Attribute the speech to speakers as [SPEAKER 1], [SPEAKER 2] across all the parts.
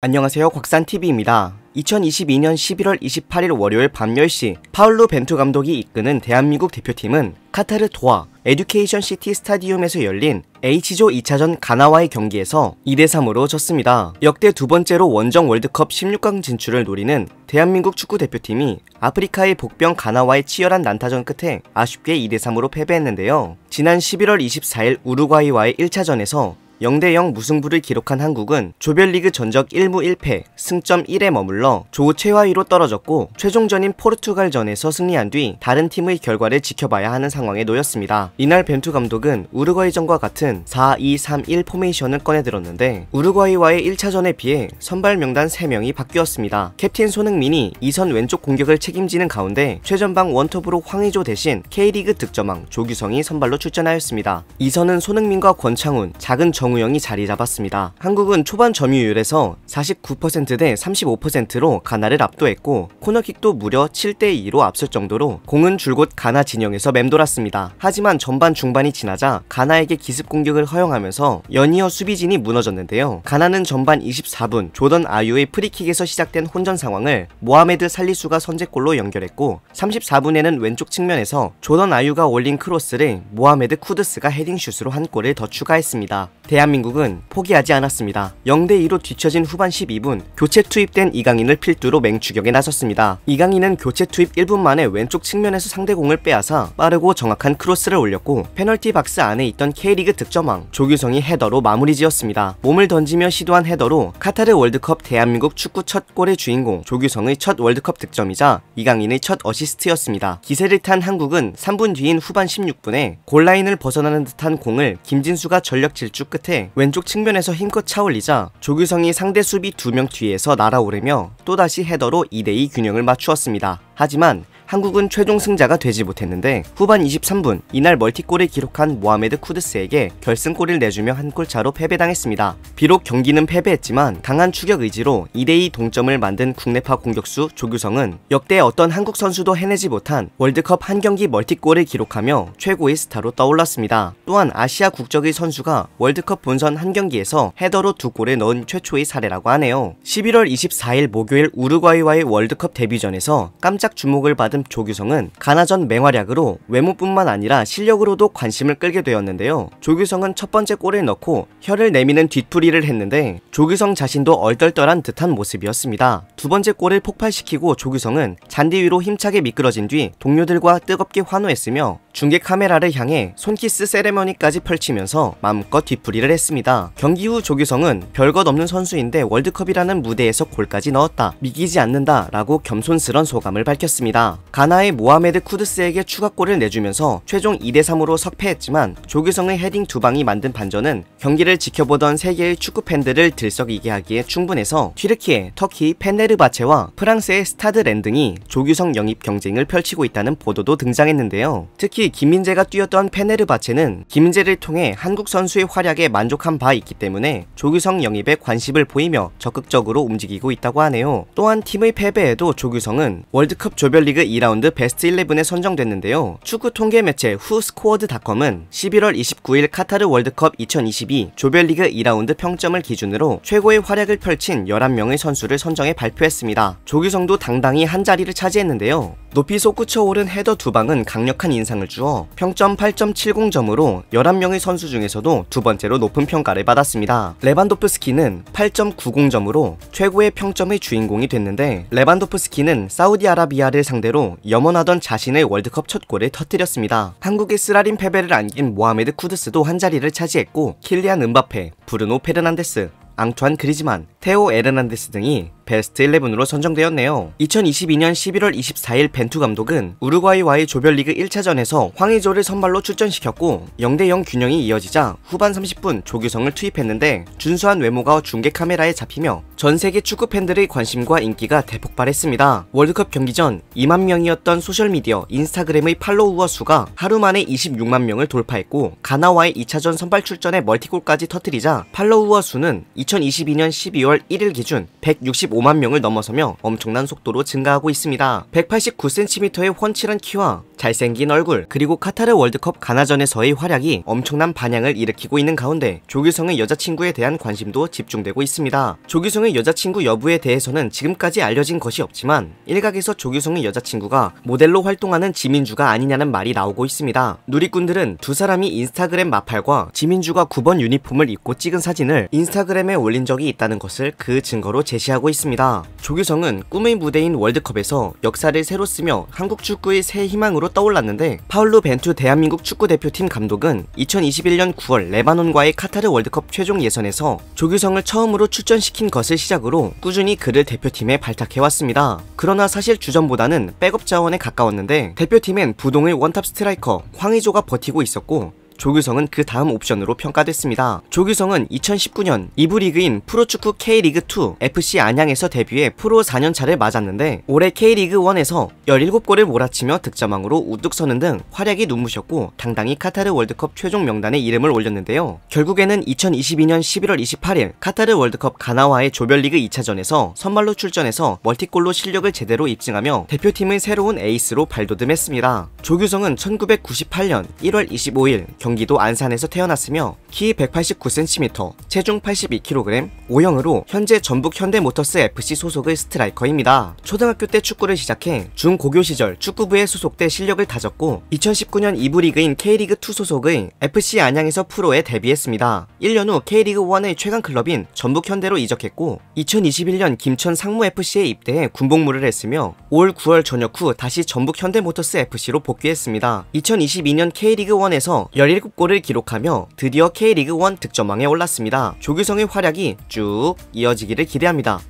[SPEAKER 1] 안녕하세요 곽산TV입니다. 2022년 11월 28일 월요일 밤 10시 파울루 벤투 감독이 이끄는 대한민국 대표팀은 카타르 도하 에듀케이션 시티 스타디움에서 열린 H조 2차전 가나와의 경기에서 2대3으로 졌습니다. 역대 두 번째로 원정 월드컵 16강 진출을 노리는 대한민국 축구 대표팀이 아프리카의 복병 가나와의 치열한 난타전 끝에 아쉽게 2대3으로 패배했는데요. 지난 11월 24일 우루과이와의 1차전에서 0대0 무승부를 기록한 한국은 조별리그 전적 1무 1패, 승점 1에 머물러 조 최하위로 떨어졌고 최종전인 포르투갈전에서 승리한 뒤 다른 팀의 결과를 지켜봐야 하는 상황에 놓였습니다. 이날 벤투 감독은 우루과이전과 같은 4-2-3-1 포메이션을 꺼내들었는데 우루과이와의 1차전에 비해 선발 명단 3명이 바뀌었습니다. 캡틴 손흥민이 2선 왼쪽 공격을 책임지는 가운데 최전방 원톱으로 황의조 대신 K리그 득점왕 조규성이 선발로 출전하였습니다. 2선은 손흥민과 권창훈, 작은 정 정우영이 자리 잡았습니다. 한국은 초반 점유율에서 49%대 35%로 가나를 압도했고 코너킥도 무려 7대2로 앞설 정도로 공은 줄곧 가나 진영에서 맴돌았습니다. 하지만 전반 중반이 지나자 가나에게 기습 공격을 허용하면서 연이어 수비진이 무너졌는데요. 가나는 전반 24분 조던 아유의 프리킥에서 시작된 혼전 상황을 모하메드 살리수가 선제골로 연결했고 34분에는 왼쪽 측면에서 조던 아유가 올린 크로스를 모하메드 쿠드스가 헤딩슛으로 한 골을 더 추가했습니다. 대한민국은 포기하지 않았습니다. 0대2로 뒤처진 후반 12분 교체 투입된 이강인을 필두로 맹추격에 나섰습니다. 이강인은 교체 투입 1분 만에 왼쪽 측면에서 상대공을 빼앗아 빠르고 정확한 크로스를 올렸고 페널티 박스 안에 있던 K리그 득점왕 조규성이 헤더로 마무리 지었습니다. 몸을 던지며 시도한 헤더로 카타르 월드컵 대한민국 축구 첫 골의 주인공 조규성의 첫 월드컵 득점이자 이강인의 첫 어시스트였습니다. 기세를 탄 한국은 3분 뒤인 후반 16분에 골라인을 벗어나는 듯한 공을 김진수가 전력 질주 끝에 끝에 왼쪽 측면에서 힘껏 차올리자 조규성이 상대 수비 2명 뒤에서 날아오르며 또다시 헤더로 2대2 균형을 맞추었습니다. 하지만 한국은 최종 승자가 되지 못했는데 후반 23분 이날 멀티골을 기록한 모하메드 쿠드스에게 결승골을 내주며 한골 차로 패배당했습니다. 비록 경기는 패배했지만 강한 추격 의지로 2대2 동점을 만든 국내파 공격수 조규성은 역대 어떤 한국 선수도 해내지 못한 월드컵 한 경기 멀티골을 기록하며 최고의 스타로 떠올랐습니다. 또한 아시아 국적의 선수가 월드컵 본선 한 경기에서 헤더로 두 골을 넣은 최초의 사례라고 하네요. 11월 24일 목요일 우루과이와의 월드컵 데뷔전에서 깜짝 주목을 받은 받은 조규성은 가나전 맹활약으로 외모뿐만 아니라 실력으로도 관심을 끌게 되었는데요. 조규성은 첫 번째 골을 넣고 혀를 내미는 뒤풀이를 했는데 조규성 자신도 얼떨떨한 듯한 모습이었습니다. 두 번째 골을 폭발시키고 조규성은 잔디 위로 힘차게 미끄러진 뒤 동료들과 뜨겁게 환호했으며 중계 카메라를 향해 손키스 세레머니까지 펼치면서 마음껏 뒤풀이를 했습니다. 경기 후 조규성은 별것 없는 선수인데 월드컵이라는 무대에서 골까지 넣었다. 미기지 않는다 라고 겸손스런 소감을 밝혔습니다. 가나의 모하메드 쿠드스에게 추가골을 내주면서 최종 2대3으로 석패했지만 조규성의 헤딩 두 방이 만든 반전은 경기를 지켜보던 세계의 축구 팬들을 들썩이게 하기에 충분해서 튀르키예, 터키, 펜네르바체와 프랑스의 스타드랜 등이 조규성 영입 경쟁을 펼치고 있다는 보도도 등장했는데요. 특히 김민재가 뛰었던 페네르바체는 김민재를 통해 한국 선수의 활약에 만족한 바 있기 때문에 조규성 영입에 관심을 보이며 적극적으로 움직이고 있다고 하네요. 또한 팀의 패배에도 조규성은 월드컵 조별리그 2라운드 베스트 11에 선정됐는데요. 축구 통계 매체 후스코어드닷컴은 11월 29일 카타르 월드컵 2022 조별리그 2라운드 평점을 기준으로 최고의 활약을 펼친 11명의 선수를 선정해 발표했습니다. 조규성도 당당히 한 자리를 차지했는데요. 높이 솟구쳐 오른 헤더 두 방은 강력한 인상을 주 주어 평점 8.70점으로 11명의 선수 중에서도 두 번째로 높은 평가를 받았습니다. 레반도프스키는 8.90점으로 최고의 평점의 주인공이 됐는데 레반도프스키는 사우디아라비아를 상대로 염원하던 자신의 월드컵 첫 골을 터뜨렸습니다. 한국의 쓰라린 패배를 안긴 모하메드 쿠드스도 한자리를 차지했고 킬리안 은바페, 브루노 페르난데스, 앙투안 그리지만, 테오 에르난데스 등이 베스트 11으로 선정되었네요. 2022년 11월 24일 벤투 감독은 우루과이와의 조별리그 1차전에서 황의조를 선발로 출전시켰고 0대0 균형이 이어지자 후반 30분 조규성을 투입했는데 준수한 외모가 중계 카메라에 잡히며 전 세계 축구 팬들의 관심과 인기가 대폭발했습니다. 월드컵 경기 전 2만 명이었던 소셜미디어 인스타그램의 팔로우어 수가 하루 만에 26만 명을 돌파했고 가나와의 2차전 선발 출전에 멀티골까지 터뜨리자 팔로우어 수는 2022년 12월 10월 1일 기준 165만 명을 넘어서며 엄청난 속도로 증가하고 있습니다. 189cm의 훤칠한 키와 잘생긴 얼굴 그리고 카타르 월드컵 가나전에서의 활약이 엄청난 반향을 일으키고 있는 가운데 조규성의 여자친구에 대한 관심도 집중되고 있습니다. 조규성의 여자친구 여부에 대해서는 지금까지 알려진 것이 없지만 일각에서 조규성의 여자친구가 모델로 활동하는 지민주가 아니냐는 말이 나오고 있습니다. 누리꾼들은 두 사람이 인스타그램 마팔과 지민주가 9번 유니폼을 입고 찍은 사진을 인스타그램에 올린 적이 있다는 것을 것을 그 증거로 제시하고 있습니다. 조규성은 꿈의 무대인 월드컵에서 역사를 새로 쓰며 한국 축구의 새 희망으로 떠올랐는데 파울루 벤투 대한민국 축구대표팀 감독은 2021년 9월 레바논과의 카타르 월드컵 최종 예선에서 조규성을 처음으로 출전시킨 것을 시작으로 꾸준히 그를 대표팀에 발탁해왔습니다. 그러나 사실 주전보다는 백업 자원에 가까웠는데 대표팀엔 부동의 원탑 스트라이커 황의조가 버티고 있었고 조규성은 그 다음 옵션으로 평가됐습니다. 조규성은 2019년 2부 리그인 프로축구 K리그2 FC 안양에서 데뷔해 프로 4년차를 맞았는데 올해 K리그1에서 17골을 몰아치며 득점왕으로 우뚝 서는 등 활약이 눈부셨고 당당히 카타르 월드컵 최종 명단에 이름을 올렸는데요. 결국에는 2022년 11월 28일 카타르 월드컵 가나와의 조별리그 2차전에서 선발로 출전해서 멀티골로 실력을 제대로 입증하며 대표팀의 새로운 에이스로 발돋움했습니다. 조규성은 1998년 1월 25일 경기도 안산에서 태어났으며 키 189cm, 체중 82kg, 5형으로 현재 전북 현대모터스 FC 소속의 스트라이커입니다. 초등학교 때 축구를 시작해 중고교 시절 축구부에 소속돼 실력을 다졌고 2019년 2부 리그인 K리그2 소속의 FC 안양에서 프로에 데뷔했습니다. 1년 후 K리그1의 최강 클럽인 전북 현대로 이적했고 2021년 김천 상무FC에 입대해 군복무를 했으며 올 9월 전역 후 다시 전북 현대모터스 FC로 복귀했습니다. 2022년 K리그1에서 17 7골을 기록하며 드디어 K리그 1 득점왕에 올랐습니다. 조규성의 활약이 쭉 이어지기를 기대합니다.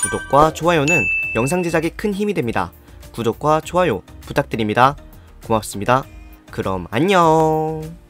[SPEAKER 1] 구독과 좋아요는 영상 제작에 큰 힘이 됩니다. 구독과 좋아요 부탁드립니다. 고맙습니다. 그럼 안녕